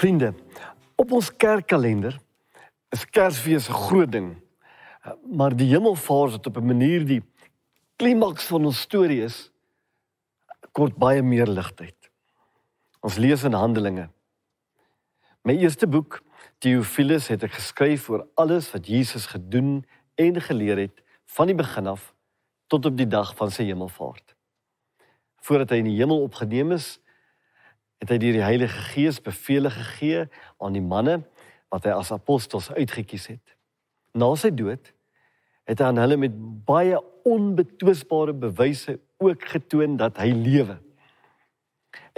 Vriende, op ons kerkkalender is Kersfees 'n groot ding. Maar die hemelvaart wat op 'n manier die klimaks van ons storie is, kort baie meer ligtheid. Ons lees in Handelinge. My eerste boek, Theophilus, het ek geskryf oor alles wat Jesus gedoen en geleer het van die begin af tot op die dag van sy hemelvaart. Voordat hy in die hemel opgeneem is, het hy deur die Heilige Gees beveelings gegee aan die manne wat hy as apostels uitgekies het. Na sy dood het hy aan hulle met baie onbetwisbare bewyse ook getoon dat hy lewe.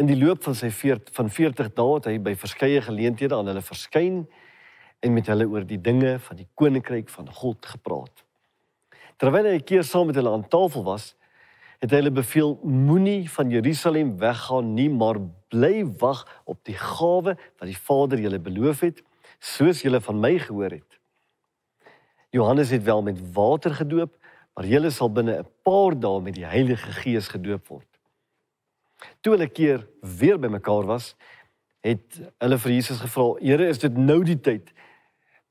In die loop van sy veert, van 40 dae het hy by verskeie geleenthede aan hulle verskyn en met hulle oor die dinge van die koninkryk van God gepraat. Terwyl hy keer saam met hulle aan tafel was, het hulle beveel moenie van Jerusalem weggaan nie, maar bly wag op die gawe wat die Vader julle beloof het, soos julle van my gehoor het. Johannes het wel met water gedoop, maar julle sal binne 'n paar dae met die Heilige Gees gedoop word. Toe hulle keer weer bymekaar was, het hulle vir Jesus gevra: "Here, is dit nou die tyd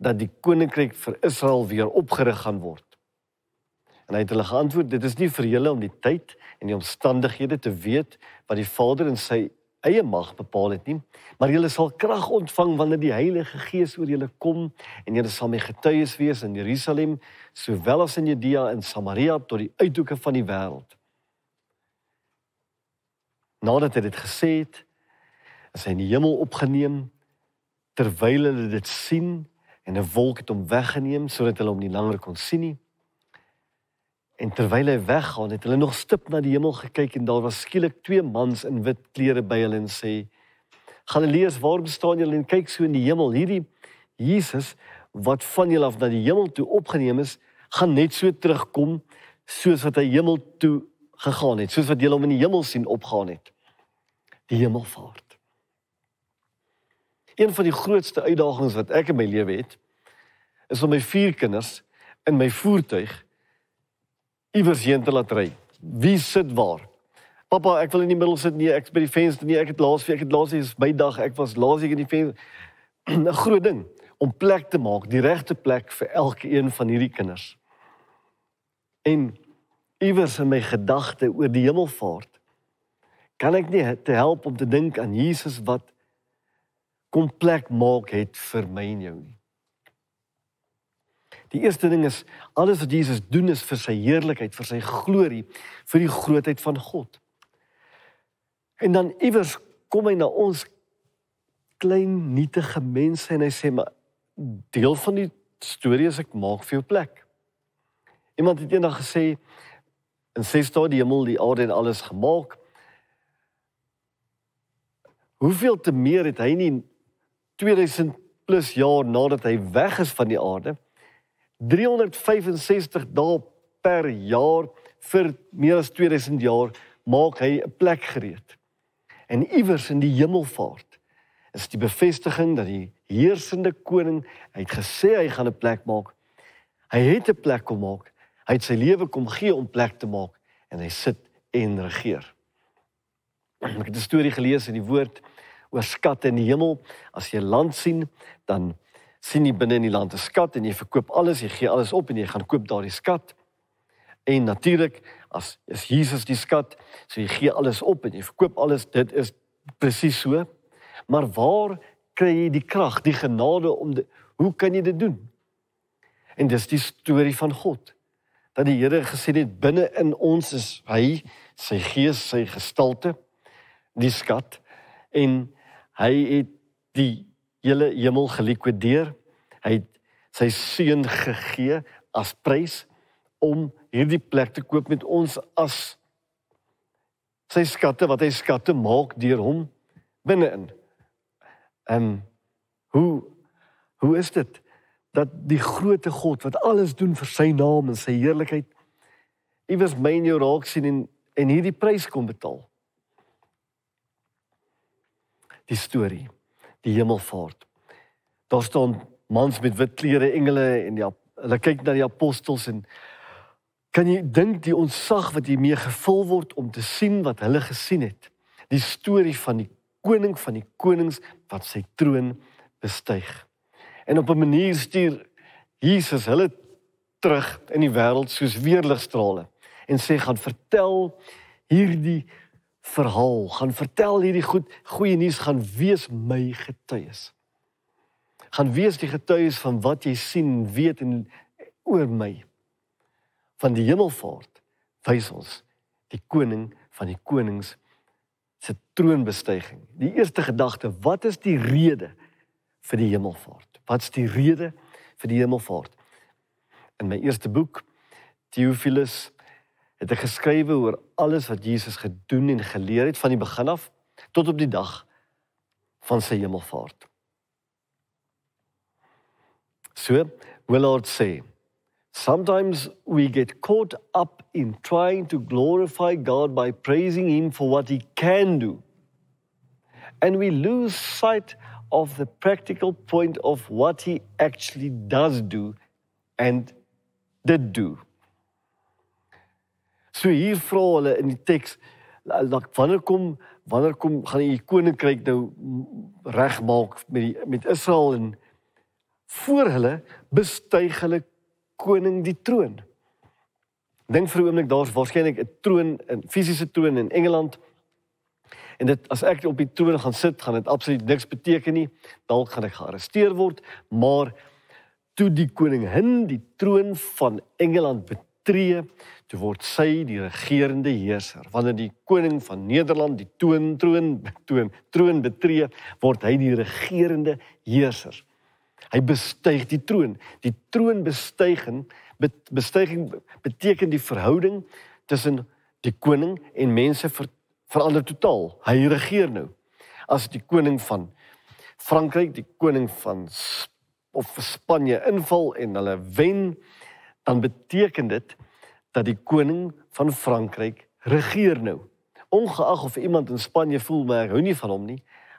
dat die koninkryk vir Israel weer opgerig gaan word?" En hy het hulle geantwoord: "Dit is nie vir julle om die tyd en die omstandighede te weet wat die Vader in sy eie mag bepaal het nie, maar julle sal krag ontvang wanneer die Heilige Gees oor julle kom en julle sal my getuies wees in Jerusalem, sowel as in Judea en Samaria tot die uithoeke van die wêreld." Nadat hy dit gesê het, is hy in die hemel opgeneem terwyl hulle dit sien en 'n wolk het hom weggeneem sodat hulle hom nie langer kon sien nie. En terwyl hy weggaan, het hulle nog stip na die hemel gekyk en daar was skielik twee mans in wit klere by hulle en sê: "Galileërs, waarom staan julle en kyk so in die hemel? Hierdie Jesus wat van julle af na die hemel toe opgeneem is, gaan net so terugkom soos wat hy hemel toe gegaan het, soos wat julle hom in die hemel sien opgaan het." Die hemelvaart. Een van die grootste uitdagings wat ek in my lewe het, is om my vier kinders in my voertuig te iewers heen te laat ry. Wie sit waar? Pappa, ek wil in die middel sit. Nee, ek's by die venster. Nee, ek het laas week, ek het laas week by dag, ek was laas week in die venster. 'n Groot ding om plek te maak, die regte plek vir elke een van hierdie kinders. En iewers in my gedagte oor die hemelvaart kan ek nie te help om te dink aan Jesus wat kom plek maak het vir my en jou nie. Die eerste ding is alles wat Jesus doen is vir sy heerlikheid, vir sy glorie, vir die grootheid van God. En dan iewers kom hy na ons klein nietige mense en hy sê maar deel van die storie is ek maak vir jou plek. Iemand het eendag gesê in ses dae die hemel, die aarde en alles gemaak. Hoeveel te meer het hy nie 2000 plus jaar nadat hy weg is van die aarde? 365 dae per jaar vir meer as 2000 jaar maak hy 'n plek gereed. En iewers in die hemelvaart is die bevestiging dat die heersende koning het gesê hy gaan 'n plek maak. Hy het 'n plek kom maak. Hy het sy lewe kom gee om plek te maak en hy sit en regeer. Ek het 'n storie gelees in die woord oor skatte in die hemel. As jy land sien, dan sien jy binne in die land 'n skat en jy verkoop alles, jy gee alles op en jy gaan koop daardie skat. En natuurlik as is Jesus die skat, so jy gee alles op en jy verkoop alles, dit is presies so. Maar waar kry jy die krag, die genade om die, hoe kan jy dit doen? En dis die storie van God. Dat die Here gesê het binne in ons is hy, sy gees, sy gestalte, die skat en hy het die hele hemel gelikwideer. Hy het sy seun gegee as prys om hierdie plek te koop met ons as sy skatte wat hy skatte maak deur hom binne-in. Ehm um, hoe hoe is dit dat die grootte God wat alles doen vir sy naam en sy heerlikheid iewers my in jou raak sien en en hierdie prys kom betaal. Die storie die hemelvaart. Daar staan mans met wit klere engele en die, hulle kyk na die apostels en kan jy dink die ontzag wat hiermee gevul word om te sien wat hulle gesien het. Die storie van die koning van die konings wat sy troon bestyg. En op 'n manier stuur Jesus hulle terug in die wêreld soos weerligstrale en sê gaan vertel hierdie verhaal, gaan vertel hierdie goed goeie nuus gaan wees my getuies. Gaan wees die getuies van wat jy sien, weet en oor my van die hemelvaart wys ons die koning van die konings se troonbestuiging. Die eerste gedagte, wat is die rede vir die hemelvaart? Wat's die rede vir die hemelvaart? In my eerste boek Theophilus het ek geskrywe oor alles wat Jesus gedoen en geleer het van die begin af tot op die dag van sy hemelvaart. So, Willard sê, sometimes we get caught up in trying to glorify God by praising him for what he can do. And we lose sight of the practical point of what he actually does do and did do. So hier vra hulle in die teks wanneer kom wanneer kom gaan die koninkryk nou regmaak met die met Israel en voor hulle bestyg hulle koning die troon. Dink vir 'n oomblik daar's waarskynlik 'n troon, 'n fisiese troon in Engeland. En dit as ek op die troon gaan sit, gaan dit absoluut niks beteken nie. Dalk gaan ek gearresteer word, maar toe die koning hin die troon van Engeland betek, tree, toe word sy die regerende heerser. Wanneer die koning van Nederland die toon troon betoon, troon betree, word hy die regerende heerser. Hy bestyg die troon. Die troon bestygen bestyging beteken die verhouding tussen die koning en mense ver, verander totaal. Hy regeer nou. As die koning van Frankryk, die koning van of Spanje inval en hulle wen, dan beteken dit dat die koning van Frankryk regeer nou. Ongeag of iemand in Spanje voel maar hou nie van hom nie,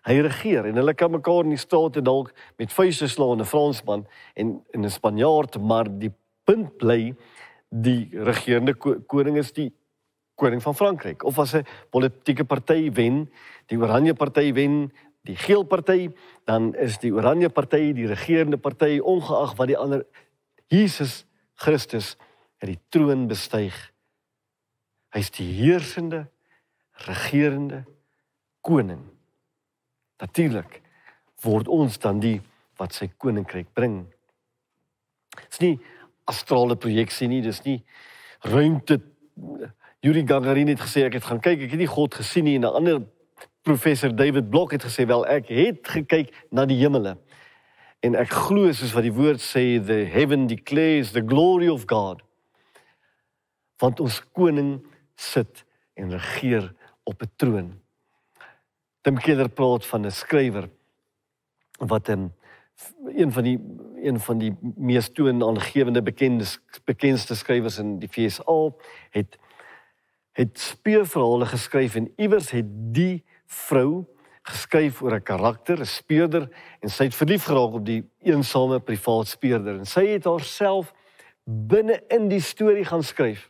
hy regeer en hulle kan mekaar in die straat en dalk met vuise slaan 'n Fransman en en 'n Spanjaard, maar die punt bly die regerende koning is die koning van Frankryk of as 'n politieke party wen, die Oranje party wen, die Geel party, dan is die Oranje party die regerende party ongeag wat die ander Jesus Christus het die troon bestyg. Hy's die heersende, regerende koning. Natuurlik word ons dan die wat sy koninkryk bring. Dit's nie astrale projeksie nie, dis nie ruimte Yuri Gagarin het gesê ek het gaan kyk, ek het nie God gesien nie en 'n ander professor David Blok het gesê wel ek het gekyk na die hemele. En ek glo soos wat die woord sê, the heaven declares the glory of God. Want ons koning sit en regeer op 'n troon. Tim Keller praat van 'n skrywer wat 'n een van die een van die mees toonaangewende bekende bekendste skrywers in die FSA het het speurverhale geskryf en iewers het die vrou geskryf oor 'n karakter, 'n speurder en sy het verlief geraak op die eensame privaat speurder en sy het haarself binne in die storie gaan skryf.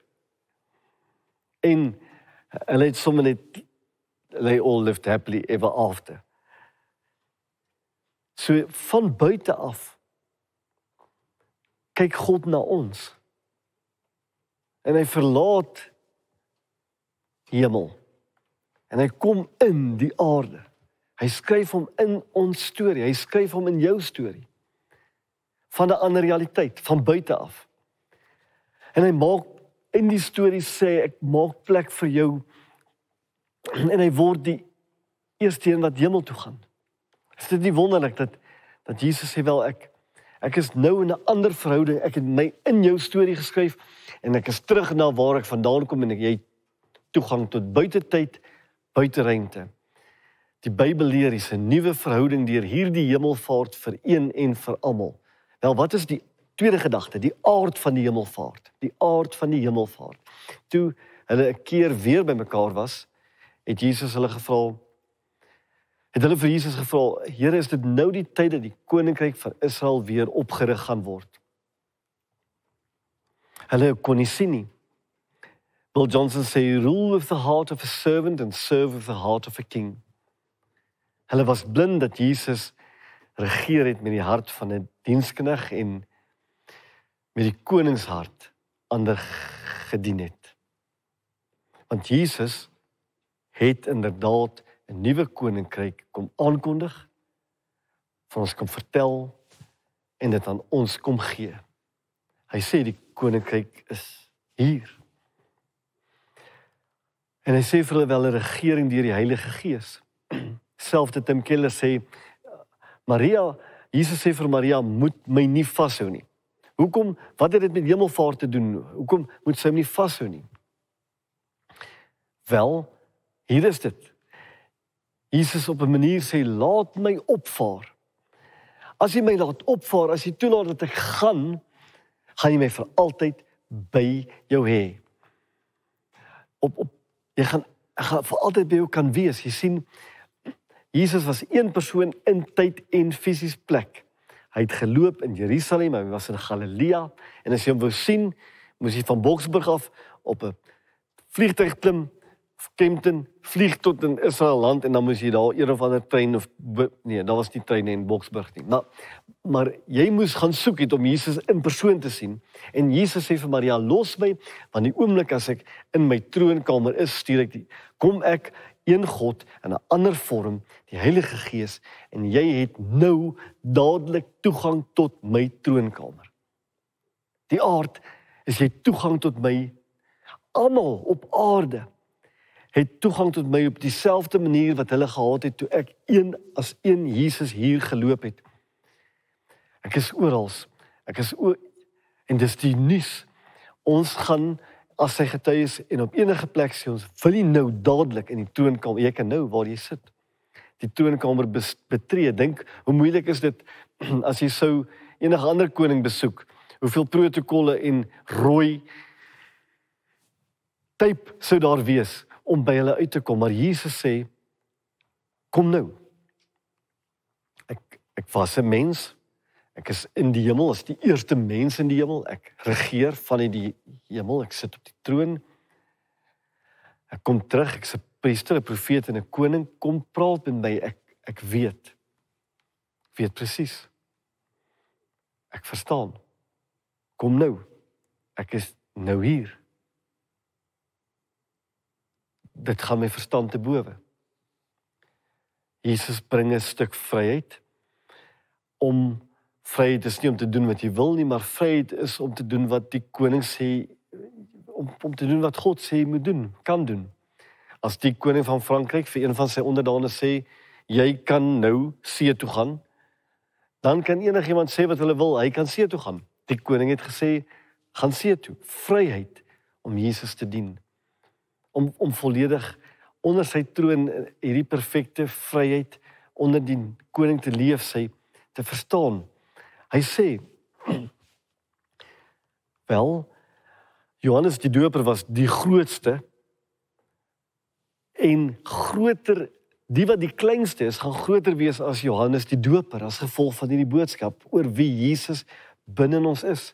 En hulle het sommer net they all lived happily ever after. So van buite af kyk God na ons. En hy verlaat hemel. En hy kom in die aarde. Hy skryf hom in ons storie. Hy skryf hom in jou storie. Van 'n ander realiteit, van buite af. En hy maak in die storie sê ek maak plek vir jou en hy word die eerste een wat hemel toe gaan. Is dit nie wonderlik dat dat Jesus sê wel ek ek is nou in 'n ander verhouding. Ek het my in jou storie geskryf en ek is terug na waar ek vandaan kom en ek jy toegang tot buitetyd, buiteruimte. Die Bybel leer is 'n nuwe verhouding deur hierdie hemelvaart vir een en vir almal. Wel, wat is die tweede gedagte, die aard van die hemelvaart? Die aard van die hemelvaart. Toe hulle 'n keer weer bymekaar was, het Jesus hulle gevra het hulle vir Jesus gevra: "Here, is dit nou die tyd dat die koninkryk van Israel weer opgerig gaan word?" Hulle kon nie sien nie. Bill Johnson sê, "Rule with the heart of a servant and serve with the heart of a king." Hulle was blind dat Jesus regeer het met die hart van 'n die dienskneg en met die koningshart ander gedien het. Want Jesus het inderdaad 'n nuwe koninkryk kom aankondig, vir ons kom vertel en dit aan ons kom gee. Hy sê die koninkryk is hier. En hy sê vir hulle wel 'n regering deur die Heilige Gees self te Tim Keller sê Maria, Jesus sê vir Maria, moet my nie vashou nie. Hoekom? Wat het dit met hemelvaart te doen? Hoekom moet sy hom nie vashou nie? Wel, hier is dit. Jesus op 'n manier sê, "Laat my opvaar." As jy my laat opvaar, as jy toelaat dat ek gaan, gaan jy my vir altyd by jou hê. Op op jy gaan ek gaan vir altyd by jou kan wees. Jy sien, Jesus was een persoon in tyd en fisies plek. Hy het geloop in Jerusalem, hy was in Galilea en as jy hom wou sien, moes jy van Boksburg af op 'n vliegtuig klim of Kempton vlieg tot in Israel land en dan moes jy daar een of ander trein of nee, daar was nie treine in Boksburg nie. Maar maar jy moes gaan soek het om Jesus in persoon te sien en Jesus sê vir Maria: "Los my, want die oomblik as ek in my troonkamer is, stuur ek die kom ek een God in 'n ander vorm, die Heilige Gees, en jy het nou dadelik toegang tot my troonkamer. Die aard is jy toegang tot my almal op aarde het toegang tot my op dieselfde manier wat hulle gehad het toe ek een as een Jesus hier geloop het. Ek is oral. Ek is o en dis die nuus. Ons gaan as sy getuies en op enige plek sê ons wil nie nou dadelik in die troonkamer jy kan nou waar jy sit die troonkamer betree dink hoe moeilik is dit as jy sou enige ander koning besoek hoeveel protokolle en rooi tape sou daar wees om by hulle uit te kom maar Jesus sê kom nou ek ek was 'n mens Ek is in die hemel, as die eerste mens in die hemel. Ek regeer van in die hemel. Ek sit op die troon. Ek kom terug. Ek's 'n priester, 'n profeet en 'n koning. Kom praat met my. Ek ek weet. Ek weet presies. Ek verstaan. Kom nou. Ek is nou hier. Dit gaan my verstand te bowe. Jesus bring 'n stuk vryheid om vryheid is nie om te doen wat jy wil nie, maar vryheid is om te doen wat die koning sê om om te doen wat God sê jy moet doen, kan doen. As die koning van Frankryk vir een van sy onderdane sê jy kan nou see toe gaan, dan kan enigiemand sê wat hulle wil, hy kan see toe gaan. Die koning het gesê gaan see toe, vryheid om Jesus te dien. Om om volledig onder sy troon hierdie perfekte vryheid onder die koning te leef sê te verstaan Hy sê wel Johannes die Doper was die grootste en groter die wat die kleinste is gaan groter wees as Johannes die Doper as gevolg van hierdie boodskap oor wie Jesus binne ons is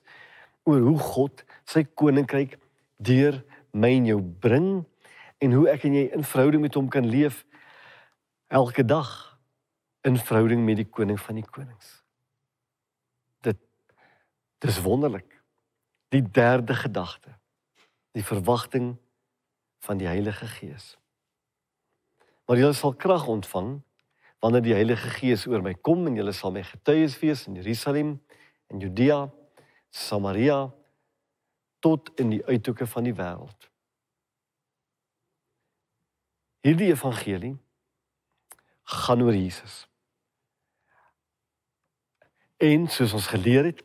oor hoe God sy koninkryk deur my en jou bring en hoe ek en jy in verhouding met hom kan leef elke dag in verhouding met die koning van die konings. Dis wonderlik. Die derde gedagte. Die verwagting van die Heilige Gees. Maar julle sal krag ontvang wanneer die Heilige Gees oor my kom en julle sal my getuies wees in Jerusalem en Judea, Samaria tot in die uithoeke van die wêreld. Hierdie evangelie gaan oor Jesus. En soos ons geleer het,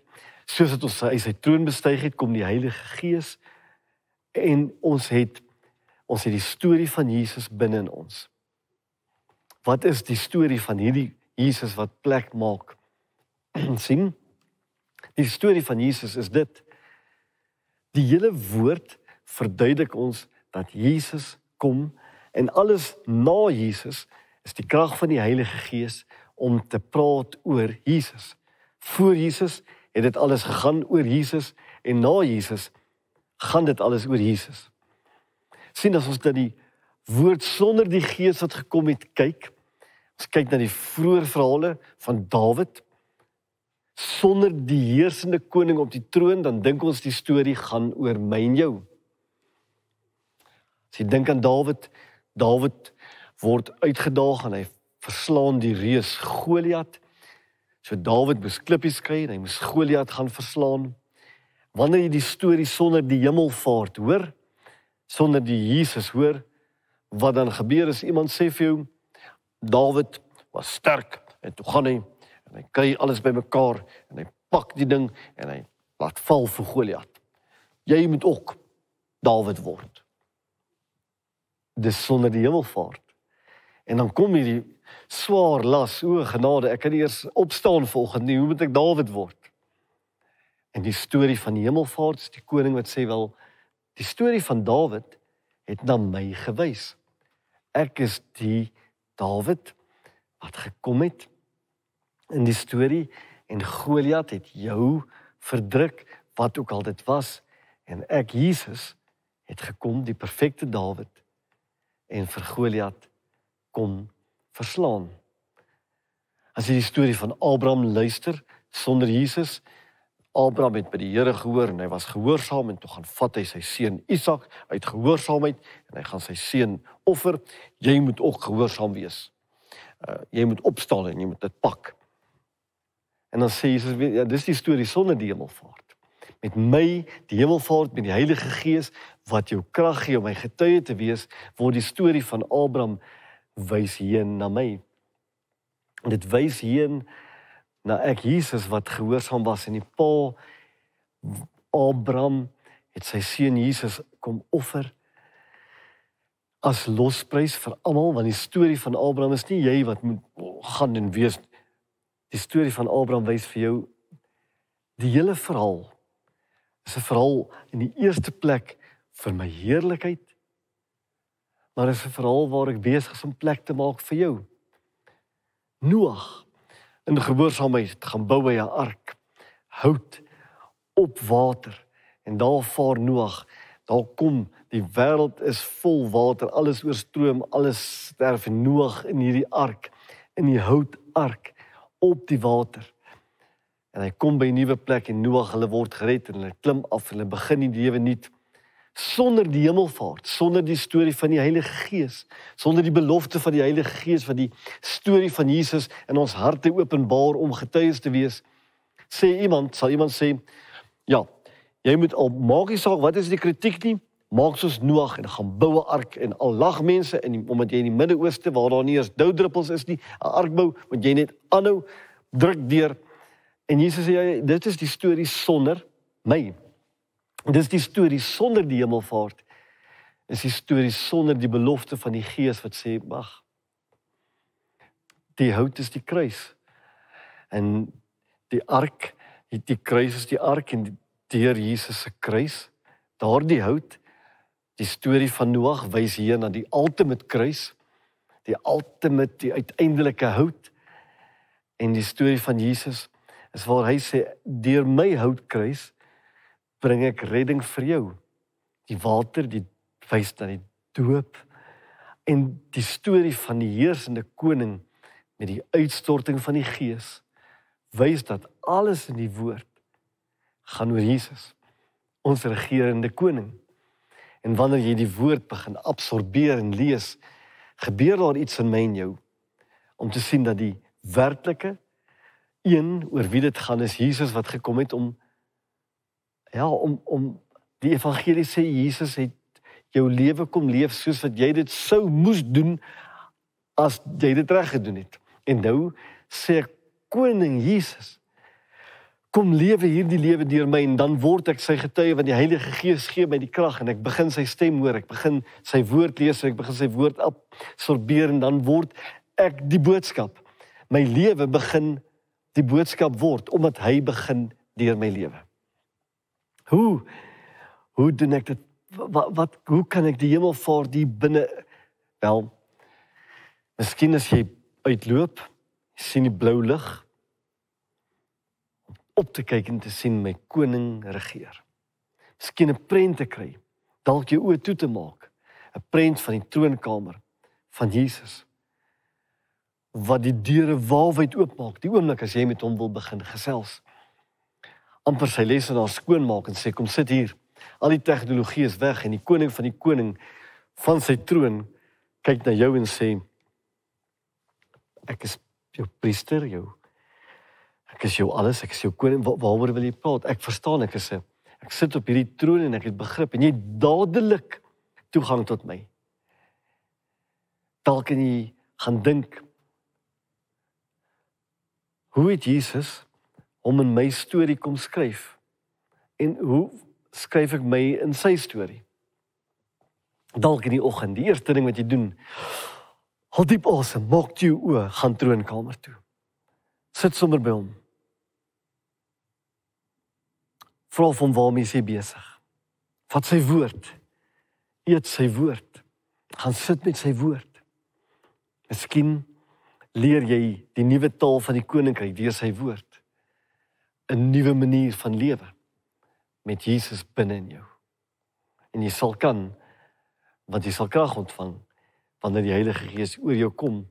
soos dit ons hy sy troon bestyg het, kom die Heilige Gees en ons het ons het die storie van Jesus binne in ons. Wat is die storie van hierdie Jesus wat plek maak? sien? Die storie van Jesus is dit. Die hele woord verduidelik ons dat Jesus kom en alles na Jesus is die krag van die Heilige Gees om te praat oor Jesus. Voor Jesus het dit alles gegaan oor Jesus en na Jesus gaan dit alles oor Jesus. sien as ons dat die woord sonder die gees wat gekom het kyk. Ons kyk na die vroeë verhale van Dawid sonder die heersende koning op die troon dan dink ons die storie gaan oor my en jou. As jy dink aan Dawid, Dawid word uitgedaag en hy verslaan die reus Goliat So Dawid moes klippies kry en hy moes Goliat gaan verslaan. Wanneer jy die storie sonder die hemelvaart hoor, sonder die Jesus hoor, wat dan gebeur as iemand sê vir jou Dawid was sterk en toe gaan hy en hy kry alles bymekaar en hy pak die ding en hy laat val vir Goliat. Jy moet ook Dawid word. Dis sonder die hemelvaart. En dan kom hierdie swaar las, o genade, ek kan eers opstaan volgende nie, hoe moet ek Dawid word? En die storie van die hemelvaart, die koning wat sê wel, die storie van Dawid het na my gewys. Ek is die Dawid wat gekom het in die storie en Goliat het jou verdruk wat ook al dit was en ek Jesus het gekom die perfekte Dawid en vir Goliat kom verslaan. As jy die storie van Abraham luister sonder Jesus, Abraham het by die Here gehoor en hy was gehoorsaam en toe gaan vat hy sy seun Isak uit gehoorsaamheid en hy gaan sy seun offer. Jy moet ook gehoorsaam wees. Uh, jy moet opstaan en jy moet dit pak. En dan sê Jesus, ja, dis die storie sonder die hemelvaart. Met my, die hemelvaart met die Heilige Gees wat jou krag gee om my getuie te wees, word die storie van Abraham wys heen na my. Dit wys heen na ek Jesus wat gehoorsaam was en die pa Abraham het sy seun Jesus kom offer as losprys vir almal want die storie van Abraham is nie jy wat moet gaan en wees die storie van Abraham wys vir jou die hele verhaal is 'n verhaal in die eerste plek vir my heerlikheid Maar is 'n verhaal waar ek besig is om plek te maak vir jou. Noag in gehoorsaamheid gaan bou hy 'n ark hout op water en daar vaar Noag. Daar kom die wêreld is vol water, alles oorstroom, alles sterf Noag in hierdie ark in die hout ark op die water. En hy kom by 'n nuwe plek en Noag hulle word gered en hulle klim af en hulle begin die lewe nuut sonder die hemelvaart, sonder die storie van die Heilige Gees, sonder die belofte van die Heilige Gees wat die storie van Jesus in ons harte openbaar om getuies te wees, sê iemand, sal iemand sê, ja, jy moet al maak die saak, wat is die kritiek nie? Maak soos Noag en gaan bou 'n ark en al lag mense in omdat jy in die Midde-Ooste waar daar nie eens doudruppels is nie, 'n ark bou want jy net aanhou druk deur. En Jesus sê, ja, ja dit is die storie sonder my Dis die storie sonder die hemelvaart. Is die storie sonder die belofte van die Gees wat sê, "Wag. Die hout is die kruis." En die ark, die kruis is die ark en die deur Jesus se kruis, daardie hout, die storie van Noag wys hier na die ultimate kruis, die ultimate, die uiteindelike hout en die storie van Jesus is waar hy sê, "Deur my hout kruis bring ek redding vir jou. Die water, die wys dan die doop en die storie van die heersende koning met die uitstorting van die gees wys dat alles in die woord gaan oor Jesus, ons regerende koning. En wanneer jy die woord begin absorbeer en lees, gebeur daar iets in my en jou om te sien dat die werklike een oor wie dit gaan is Jesus wat gekom het om Ja, om om die evangelie sê Jesus het jou lewe kom leef soos wat jy dit sou moes doen as jy dit reg gedoen het. En nou sê koning Jesus kom lewe hierdie lewe deur my en dan word ek sy getuie want die Heilige Gees gee my die krag en ek begin sy stem hoor, ek begin sy woord lees, ek begin sy woord absorbeer en dan word ek die boodskap. My lewe begin die boodskap word omdat hy begin deur my lewe. Hoe hoe doen ek dit? Wat, wat hoe kan ek die hemelvaart die binne wel Miskien as jy uitloop, sien die blou lig op te kyk en te sien my koning regeer. Miskien 'n prent te kry, dalk jou oë toe te maak, 'n prent van die troonkamer van Jesus wat die deure wawyd oopmaak die oomblik as jy met hom wil begin gesels amper sy lesenaar skoon maak en sê kom sit hier. Al die tegnologie is weg en die koning van die koning van sy troon kyk na jou en sê ek is jou priester jou. Ek is jou alles, ek is jou koning. Waaroor wil jy praat? Ek verstaan ek is 'n ek sit op hierdie troon en ek het begrip en jy het dadelik toegang tot my. Dalk en jy gaan dink hoe het Jesus hom in my storie kom skryf. En hoe skryf ek my in sy storie? Dalk in die oggend, die eerste ding wat jy doen, haal diep asem, maak jou oë, gaan troonkamer toe. Sit sommer by hom. Vra hom waarmee hy besig. Vat sy woord. Eet sy woord. Gaan sit met sy woord. Miskien leer jy die nuwe taal van die koninkryk deur sy woord. 'n nuwe manier van lewe met Jesus binne in jou. En jy sal kan want jy sal krag ontvang wanneer die Heilige Gees oor jou kom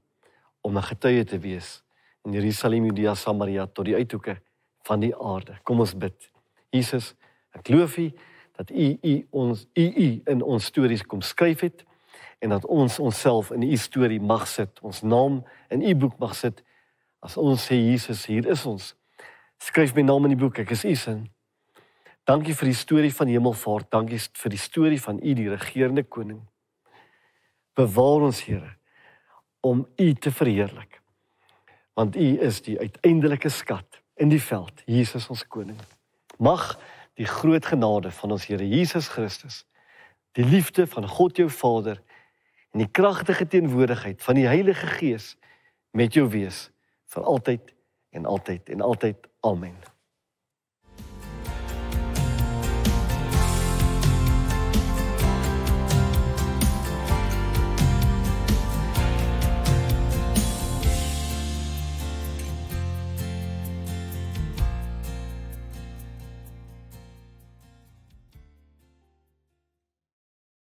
om 'n getuie te wees in Jerusalem, Judea, Samaria tot die uithoeke van die aarde. Kom ons bid. Jesus, ek glo vir dat u u ons u u in ons stories kom skryf het en dat ons onsself in u storie mag sit, ons naam in u boek mag sit. As ons sê Jesus, hier is ons skryf my naam in die boek. Ek is Isen. Dankie vir die storie van hemelvaart. Dankie vir die storie van U die regerende koning. Bewaar ons, Here, om U te verheerlik. Want U is die uiteindelike skat in die veld, Jesus ons koning. Mag die groot genade van ons Here Jesus Christus, die liefde van God jou Vader en die kragtige teenwoordigheid van die Heilige Gees met jou wees vir altyd en altyd en altyd. Amen.